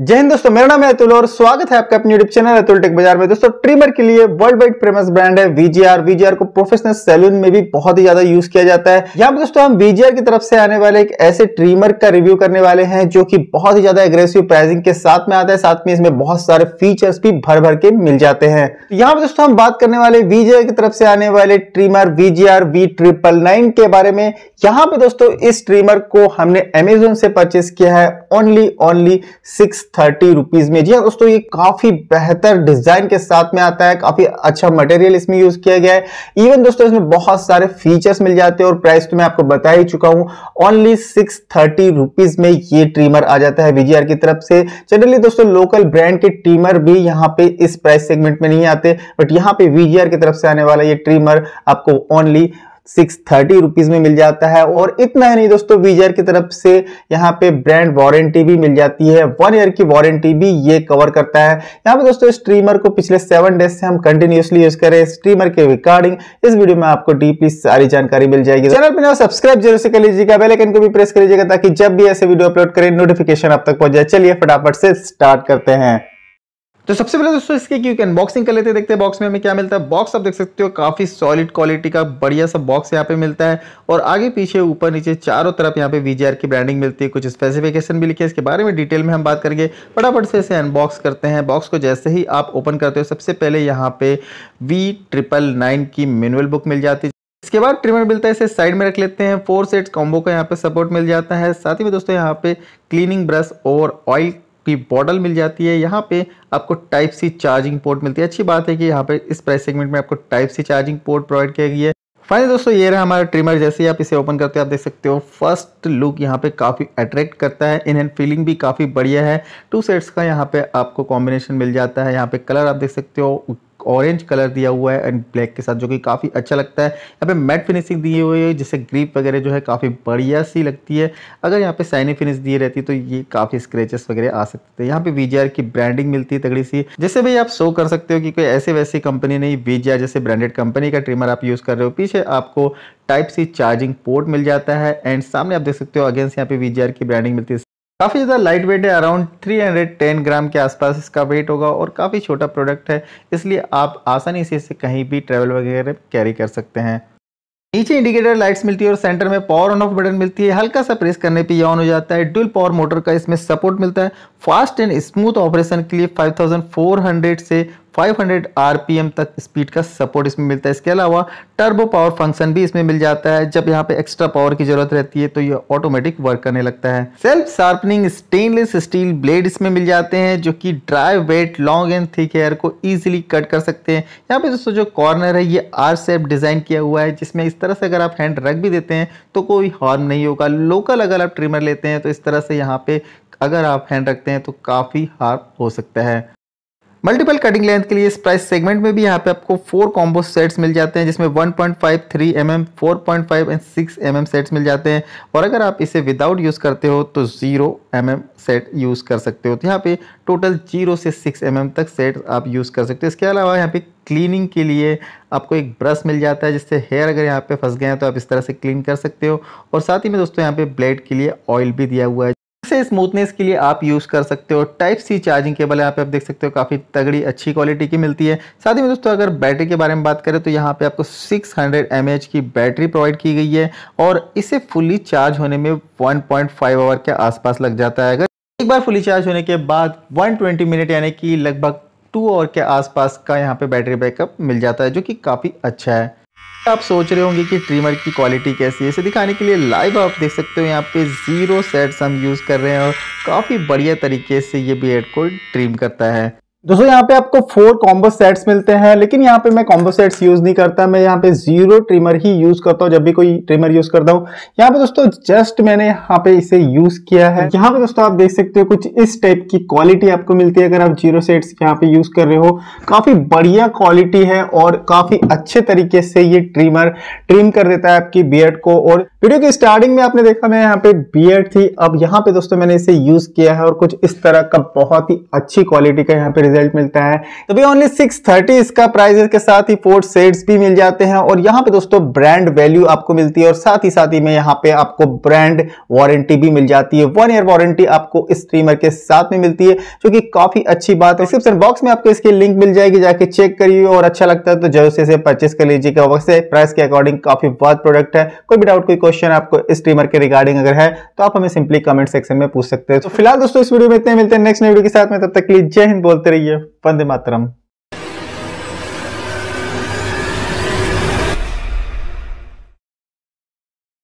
जय हिंद दोस्तों मेरा नाम है अतुल और स्वागत है आपका अपने यूट्यूब चैनल अतुल टेक बाजार में दोस्तों ट्रिमर के लिए वर्ल्ड वाइड फेमस ब्रांड है वीजीआर वीजीआर को प्रोफेशनल सैलून में भी बहुत ही ज्यादा यूज किया जाता है यहाँ पर दोस्तों हम वीजीआर की तरफ से आने वाले एक ऐसे ट्रिमर का रिव्यू करने वाले हैं जो की बहुत ही ज्यादा एग्रेसिव प्राइसिंग के साथ में आता है साथ में इसमें बहुत सारे फीचर्स भी भर भर के मिल जाते हैं तो यहाँ पे दोस्तों हम बात करने वाले वीजीआर की तरफ से आने वाले trimmer VGR V triple nine के बारे में यहाँ पे दोस्तों इस ट्रीमर को हमने अमेजोन से परचेस किया है only only six six thirty rupees में जी हाँ, दोस्तों ये काफी बेहतर डिजाइन के साथ में आता है काफी अच्छा मटेरियल इसमें यूज किया गया है इवन दोस्तों इसमें बहुत सारे फीचर्स मिल जाते हैं और प्राइस तो मैं आपको बता ही चुका हूं ओनली सिक्स थर्टी रुपीज में ये ट्रीमर आ जाता है वीजीआर की तरफ से जनरली दोस्तों लोकल ब्रांड के ट्रीमर भी यहाँ पे इस प्राइस सेगमेंट में नहीं आते बट यहाँ पे वीजीआर की तरफ से आने वाला ये ट्रीमर आपको ओनली सिक्स थर्टी रुपीज़ में मिल जाता है और इतना ही नहीं दोस्तों वीजर की तरफ से यहाँ पे ब्रांड वारंटी भी मिल जाती है वन ईयर की वारंटी भी ये कवर करता है यहाँ पे दोस्तों स्ट्रीमर को पिछले सेवन डेज से हम कंटिन्यूसली यूज करें स्ट्रीमर के रिकॉर्डिंग इस वीडियो में आपको डीपली सारी जानकारी मिल जाएगी चैनल पर सब्सक्राइब जरूर से कर लीजिएगा बेलाइकन को भी प्रेस कर लीजिएगा ताकि जब भी ऐसे वीडियो अपलोड करें नोटिफिकेशन आप तक पहुंच जाए चलिए फटाफट से स्टार्ट करते हैं तो सबसे पहले दोस्तों इसके क्योंकि अनबॉक्सिंग कर लेते हैं देखते हैं बॉक्स में हमें क्या मिलता है बॉक्स आप देख सकते हो काफ़ी सॉलिड क्वालिटी का बढ़िया सा बॉक्स यहाँ पे मिलता है और आगे पीछे ऊपर नीचे चारों तरफ यहाँ पे वीजीआर की ब्रांडिंग मिलती है कुछ स्पेसिफिकेशन भी लिखे इसके बारे में डिटेल में हम बात करेंगे फटाफट से इसे अनबॉक्स करते हैं बॉक्स को जैसे ही आप ओपन करते हो सबसे पहले यहाँ पे वी ट्रिपल नाइन की मेनुअल बुक मिल जाती है इसके बाद ट्रिमर मिलता है इसे साइड में रख लेते हैं फोर सेट कॉम्बो का यहाँ पे सपोर्ट मिल जाता है साथ ही में दोस्तों यहाँ पे क्लीनिंग ब्रश और ऑयल की बॉडल मिल जाती है यहाँ पे आपको टाइप सी चार्जिंग पोर्ट मिलती है अच्छी बात है कि यहाँ पे इस प्राइस सेगमेंट में आपको type C charging port provide किया गया है फाइनल दोस्तों ये रहा हमारा ट्रिमर जैसे ही आप इसे ओपन करते हो आप देख सकते हो फर्स्ट लुक यहाँ पे काफ़ी अट्रैक्ट करता है इन एंड फीलिंग भी काफ़ी बढ़िया है टू सेट्स का यहाँ पे आपको कॉम्बिनेशन मिल जाता है यहाँ पे कलर आप देख सकते हो ऑरेंज कलर दिया हुआ है एंड ब्लैक के साथ जो कि काफ़ी अच्छा लगता है यहाँ पे मैट फिनिशिंग दी हुई है जिससे ग्रीप वगैरह जो है काफ़ी बढ़िया सी लगती है अगर यहाँ पे साइनी फिनिश दी रहती तो ये काफ़ी स्क्रेचेस वगैरह आ सकते थे यहाँ पे वी की ब्रांडिंग मिलती है तगड़ी सी जैसे भाई आप शो कर सकते हो कि कोई ऐसी वैसी कंपनी नहीं वी जैसे ब्रांडेड कंपनी का ट्रिमर आप यूज़ कर रहे हो पीछे आपको टाइप सी चार्जिंग पोर्ट मिल जाता है एंड सामने आप देख सकते हो अगेंस्ट यहाँ पे वी की ब्रांडिंग मिलती है काफ़ी ज़्यादा लाइट वेट है अराउंड 310 ग्राम के आसपास इसका वेट होगा और काफ़ी छोटा प्रोडक्ट है इसलिए आप आसानी से इसे कहीं भी ट्रैवल वगैरह कैरी कर सकते हैं नीचे इंडिकेटर लाइट्स मिलती है और सेंटर में पावर ऑन ऑफ बटन मिलती है हल्का सा प्रेस करने पे ये ऑन हो जाता है डुअल पावर मोटर का इसमें सपोर्ट मिलता है फास्ट एंड स्मूथ ऑपरेशन के लिए 5400 से 500 आरपीएम तक स्पीड का सपोर्ट इसमें मिलता है इसके अलावा टर्बो पावर फंक्शन भी इसमें मिल जाता है जब यहाँ पे एक्स्ट्रा पावर की जरूरत रहती है तो ये ऑटोमेटिक वर्क करने लगता है self sharpening stainless steel blade इसमें मिल जाते हैं जो कि dry wet long and thick hair को ईजिली कट कर सकते हैं यहाँ पे दोस्तों जो कॉर्नर है ये आर सेप डिज़ाइन किया हुआ है जिसमें इस तरह से अगर आप हैंड रख भी देते हैं तो कोई हार्म नहीं होगा लोकल अगर आप ट्रिमर लेते हैं तो इस तरह से यहाँ पे अगर आप हैंड रखते हैं तो काफ़ी हार्म हो सकता है मल्टीपल कटिंग लेंथ के लिए इस प्राइस सेगमेंट में भी यहाँ पे आपको फोर कॉम्बो सेट्स मिल जाते हैं जिसमें 1.5, 3 point five and 6 mm sets mm मिल जाते हैं और अगर आप इसे विदाउट यूज़ करते हो तो zero M mm set use कर सकते हो तो यहाँ पे टोटल जीरो से सिक्स एम mm तक सेट आप यूज़ कर सकते हो इसके अलावा यहाँ पे क्लीनिंग के लिए आपको एक ब्रश मिल जाता है जिससे हेयर अगर यहाँ पे फंस गए हैं तो आप इस तरह से क्लीन कर सकते हो और साथ ही में दोस्तों यहाँ पे ब्लेड के लिए ऑयल भी दिया हुआ है से स्मूथनेस के लिए आप यूज़ कर सकते हो टाइप सी चार्जिंग केबल यहाँ पे आप देख सकते हो काफ़ी तगड़ी अच्छी क्वालिटी की मिलती है साथ ही में दोस्तों अगर बैटरी के बारे में बात करें तो यहाँ पे आपको 600 हंड्रेड की बैटरी प्रोवाइड की गई है और इसे फुली चार्ज होने में 1.5 पॉइंट आवर के आसपास लग जाता है अगर एक बार फुली चार्ज होने के बाद वन मिनट यानी कि लगभग टू आवर के आसपास का यहाँ पे बैटरी बैकअप मिल जाता है जो कि काफ़ी अच्छा है आप सोच रहे होंगे कि ट्रिमर की क्वालिटी कैसी है इसे दिखाने के लिए लाइव आप देख सकते हो यहाँ पे ज़ीरो सेट्स हम यूज़ कर रहे हैं और काफ़ी बढ़िया तरीके से ये बियड को ट्रिम करता है दोस्तों यहाँ पे आपको फोर कॉम्बो सेट्स मिलते हैं लेकिन यहाँ पे मैं कॉम्बो सेट्स यूज नहीं करता मैं यहाँ पे जीरो ट्रिमर ही यूज करता हूँ जब भी कोई ट्रिमर यूज करता हूँ यहाँ पे दोस्तों जस्ट मैंने यहाँ पे इसे यूज किया है यहाँ पे दोस्तों आप देख सकते हो कुछ इस टाइप की क्वालिटी आपको मिलती है अगर आप जीरो सेट्स यहाँ पे यूज कर रहे हो काफी बढ़िया क्वालिटी है और काफी अच्छे तरीके से ये ट्रिमर ट्रिम कर देता है आपकी बियड को और वीडियो की स्टार्टिंग में आपने देखा मैं यहाँ पे बियड थी अब यहाँ पे दोस्तों मैंने इसे यूज किया है और कुछ इस तरह का बहुत ही अच्छी क्वालिटी का यहाँ पे रिजल्ट मिलता है तो भैया ओनली सिक्स थर्टी इसका प्राइस के साथ ही फोर सेट्स भी मिल जाते हैं और यहाँ पे दोस्तों ब्रांड वैल्यू आपको मिलती है और साथ ही साथ ही में यहाँ पे आपको ब्रांड वारंटी भी मिल जाती है वन ईयर वारंटी आपको इस ट्रीमर के साथ में मिलती है जो कि काफी अच्छी बात है डिस्क्रिप्शन बॉक्स में आपको इसकी लिंक मिल जाएगी जाके चेक करिए और अच्छा लगता है तो जरूर से परचेस कर लीजिएगा वक्त प्राइस के अकॉर्डिंग काफी बहुत प्रोडक्ट है कोई भी डाउट कोई क्वेश्चन आपको इस ट्रीमर के रिगार्डिंग अगर है तो आप हमें सिंपली कमेंट सेक्शन में पूछ सकते हैं तो फिलहाल दोस्तों इस वीडियो में इतने मिलते हैं नेक्स्ट वीडियो के साथ में तब तक लीजिए जय हिंद बोलते रहिए रहिए वंदे मातरम